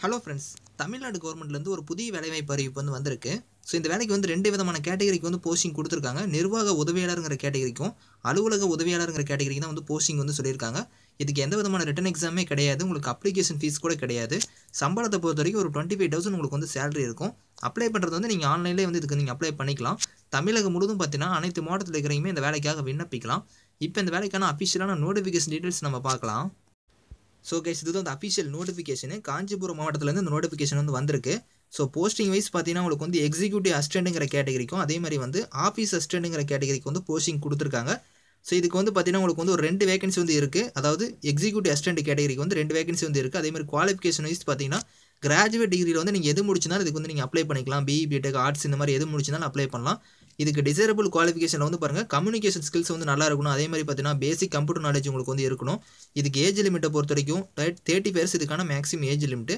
hello friends Tamil Nadu கவர்மெண்ட்லேருந்து ஒரு புதிய வேலைவாய்ப்பு அறிவிப்பு வந்து வந்திருக்கு ஸோ இந்த வேலைக்கு வந்து ரெண்டு விதமான கேட்டகரிக்கு வந்து போஸ்டிங் கொடுத்துருக்காங்க நிர்வாக உதவியாளருங்கிற கேட்டகரிக்கும் அலுவலக உதவியாளருங்கிற கேட்டகரிக்கு தான் வந்து போஸ்டிங் வந்து சொல்லியிருக்காங்க இதுக்கு எந்த விதமான ரிட்டன் எக்ஸாமே கிடையாது உங்களுக்கு அப்ளிகேஷன் ஃபீஸ் கூட கிடையாது சம்பளத்தை பொறுத்த வரைக்கும் ஒரு டுவெண்ட்டி ஃபைவ் தௌசண்ட் உங்களுக்கு வந்து சேலரி இருக்கும் அப்ளை பண்ணுறது வந்து நீங்கள் ஆன்லைன்லேயே வந்து இதுக்கு நீங்கள் அப்ளை பண்ணிக்கலாம் தமிழகம் முழுதும் பார்த்தீங்கன்னா அனைத்து மாவட்டத்தில் இருக்கிறவங்க இந்த வேலைக்காக விண்ணப்பிக்கலாம் இப்போ இந்த வேலைக்கான அஃபிஷியலான நோட்டிஃபிகேஷன் டீட்டெயில்ஸ் நம்ம பார்க்கலாம் ஸோ கைஸ் இது வந்து அஃபிஷியல் நோட்டிஃபிகேஷனு காஞ்சிபுரம் மாவட்டத்துலேருந்து இந்த நோட்டிஃபிகேஷன் வந்து வந்திருக்கு ஸோ போஸ்டிங் வைஸ் பார்த்தீங்கன்னா உங்களுக்கு வந்து எக்ஸிக்யூட்டிவ் அசிஸ்டண்ட்டுங்கிற கேட்டகரிக்கும் அதே மாதிரி வந்து ஆஃபீஸ் அசிஸ்டண்ட்டுங்கிற கேட்டகரிக்கு வந்து போஸ்டிங் கொடுத்துருக்காங்க ஸோ இதுக்கு வந்து பார்த்தீங்கன்னா உங்களுக்கு வந்து ஒரு ரெண்டு வேகன்சி வந்து இருக்குது அதாவது எக்ஸிக்யூட்டிவ் அசிஸ்டன்ட் கேட்டகரிக்கு வந்து ரெண்டு வேகன்சி வந்து இருக்குது அதே மாதிரி குவாலிஃபிகேஷன் வைஸ் பார்த்தீங்கன்னா கிராஜுவேட் டிகிரியில் வந்து நீங்கள் எது முடிச்சுனாலும் இதுக்கு வந்து நீங்கள் அப்ளை பண்ணிக்கலாம் பிஇ பிடெக் ஆர்ட்ஸ் இந்த மாதிரி எது முடிச்சுனாலும் அப்ளை பண்ணலாம் இதுக்கு டிசைரபிள் குவாலிஃபிகேஷனில் வந்து பாருங்கள் கம்யூனிகேஷன் ஸ்கில்ஸ் வந்து நல்லா இருக்கணும் அதே மாதிரி பார்த்தீங்கன்னா பேசிக் கம்ப்யூட்டர் நாலேஜ் உங்களுக்கு வந்து இருக்கணும் இதுக்கு ஏஜ் லிமிட்டை பொறுத்த வரைக்கும் தேர்ட்டி பேர்ஸ் இதுக்கான மேக்ஸிமம் ஏஜ் லிமிட்டு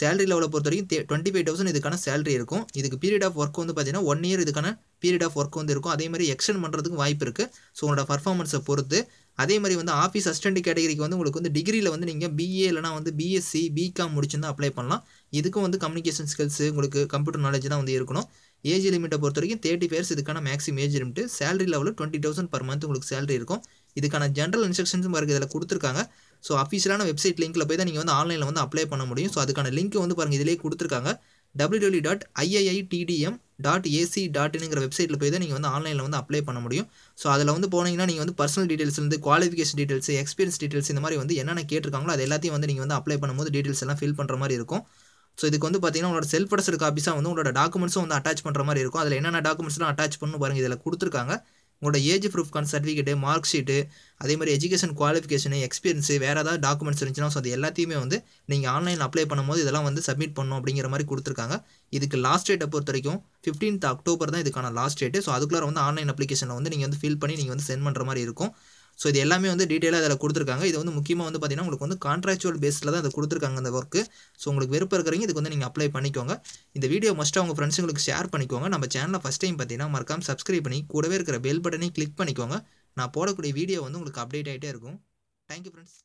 சேலரி லெவலை பொறுத்த வரைக்கும் டுவெண்ட்டி ஃபைவ் தௌசண்ட் இதுக்கான சேலரி இருக்கும் இதுக்கு பீரியட் ஆஃப் ஒர்க் வந்து பார்த்தீங்கன்னா ஒன் இயர் இதுக்கான பீரியட் ஆஃப் ஒர்க் வந்து இருக்கும் அதே மாதிரி எக்ஸ்டெண்ட் பண்ணுறதுக்கு வாய்ப்பு இருக்குது ஸோ உங்களோட பர்ஃபார்மன்ஸை பொறுத்து அதே மாதிரி வந்து ஆஃபீஸ் அசிஸ்டன்ட் கேட்டகரிக்கு வந்து உங்களுக்கு வந்து டிகிரியில் வந்து நீங்கள் பிஏ இல்லைனா வந்து பிஎஸ்சி பிகாம் முடிச்சிருந்தால் அப்ளை பண்ணலாம் இதுக்கும் வந்து கம்யூனிகேஷன் ஸ்கில்ஸு உங்களுக்கு கம்ப்யூட்டர் நாலேஜ் தான் வந்து இருக்கணும் ஏஜ் லிமிட்டை பொறுத்த வரைக்கும் தேர்ட்டி பேர்ஸ் இதுக்கான மேக்ஸிமம் ஏஜ் லிமிட்டு சேலரி லெவலில் டுவெண்ட்டி தௌசண்ட் பர் மந்த் உங்களுக்கு சேலரி இருக்கும் இதுக்கான ஜென்ரல் இன்ஸ்ட்ரக்ஷன்ஸும் இருக்குது இதில் கொடுத்துருக்காங்க ஸோ அஃபிஷியலான வெப்சைட் லிங்க்கில் போய் தான் நீங்கள் வந்து ஆன்லைனில் வந்து அப்ளை பண்ண முடியும் ஸோ அதுக்கான லிங்க் வந்து பாருங்கள் இதிலேயே கொடுத்துருக்காங்க W W dot IIITDM dot AC dot இனுங்கிற வெப்சைட்டில் போய் தான் நீங்கள் வந்து ஆன்லைனில் வந்து அப்ளை பண்ண முடியும் ஸோ அதில் வந்து போனீங்கன்னா நீங்கள் வந்து பர்சனல் டீட்டெயில்ஸ்லேருந்து குவாலிஃபிகேஷன் டீட்டெயில்ஸ் எக்ஸ்பீரியன்ஸ் டீட்டெயில்ஸ் இந்த மாதிரி வந்து என்னென்ன கேட்டிருக்காங்களோ அது எல்லாத்தையும் வந்து நீங்கள் வந்து அப்ளை பண்ணும்போது டீட்டெயில்ஸ் எல்லாம் ஃபில் பண்ணுற மாதிரி இருக்கும் ஸோ இதுக்கு வந்து பார்த்தீங்கன்னா உங்களோட செல்ஃப் அடஸ்டு காப்பீஸாக வந்து உங்களோட டாக்குமெண்ட்ஸும் வந்து அட்டாச் பண்ணுற மாதிரி இருக்கும் அதில் என்னென்ன டாக்குமெண்ட்ஸ்லாம் அட்டாச் பண்ணணும் பாருங்கள் இதில் கொடுத்துருக்காங்க உங்களோட age proof card certificate mark sheet அதே மாதிரி எஜுகேஷன் குவாலிஃபிகேஷனு எக்ஸ்பீரியன்ஸு வேறு ஏதாவது டாக்குமெண்ட்ஸ் இருந்துச்சுன்னா ஸோ அது எல்லாத்தையுமே வந்து நீங்கள் ஆன்லைனில் அப்ளை பண்ணும்போது இதெல்லாம் வந்து சப்மிட் பண்ணும் அப்படிங்கிற மாதிரி கொடுத்துருக்காங்க இதுக்கு லாஸ்ட் டேட்டை பொறுத்த வரைக்கும் ஃபிஃப்டீன்த் அக்டோபர் தான் இதுக்கான லாஸ்ட் டேட்டு ஸோ அதுக்குள்ளே வந்து ஆன்லைன் அப்ளிகேஷனில் வந்து நீங்கள் வந்து ஃபில் பண்ணி நீங்கள் வந்து சென்ட் பண்ணுற மாதிரி இருக்கும் ஸோ இது எல்லாமே வந்து டீட்டெயிலாக அதில் கொடுத்துருக்காங்க இது வந்து முக்கியமாக வந்து பார்த்தீங்கன்னா உங்களுக்கு வந்து கான்ட்ராக்சுவல் பேஸில் தான் அதை கொடுத்துருக்காங்க அந்த ஒர்க்கு ஸோ உங்களுக்கு விருப்பம் இருக்கிறீங்க இதுக்கு வந்து நீங்கள் அப்ளை பண்ணிக்கோங்க இந்த வீடியோ மஸ்ட்டாக உங்கள் ஃப்ரெண்ட்ஸுங்களுக்கு ஷேர் பண்ணிக்கோங்க நம்ம சேனலில் ஃபஸ்ட் டைம் பார்த்தீங்கன்னா மறக்காம சப்ஸ்கிரைப் பண்ணி கூடவே இருக்கிற பெல் பட்டனையும் கிளிக் பண்ணிக்கோங்க நான் போடக்கூடிய வீடியோ வந்து உங்களுக்கு அப்டேட் ஆகிட்டே இருக்கும் தேங்க்யூ ஃப்ரெண்ட்ஸ்